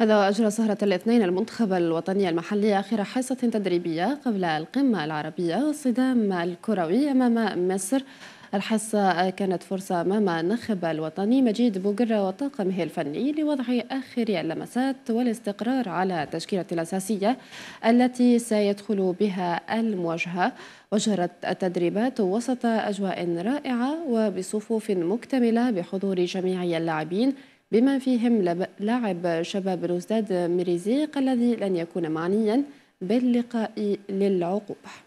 هذا أجرى سهرة الاثنين المنتخب الوطني المحلي آخر حصة تدريبية قبل القمة العربية والصدام الكروي أمام مصر الحصة كانت فرصة أمام نخب الوطني مجيد بوغر وطاقمه الفني لوضع آخر اللمسات والاستقرار على تشكيلة الأساسية التي سيدخل بها المواجهة وجرت التدريبات وسط أجواء رائعة وبصفوف مكتملة بحضور جميع اللاعبين بما فيهم لاعب شباب بلوزداد مريزيق الذي لن يكون معنيا باللقاء للعقوبه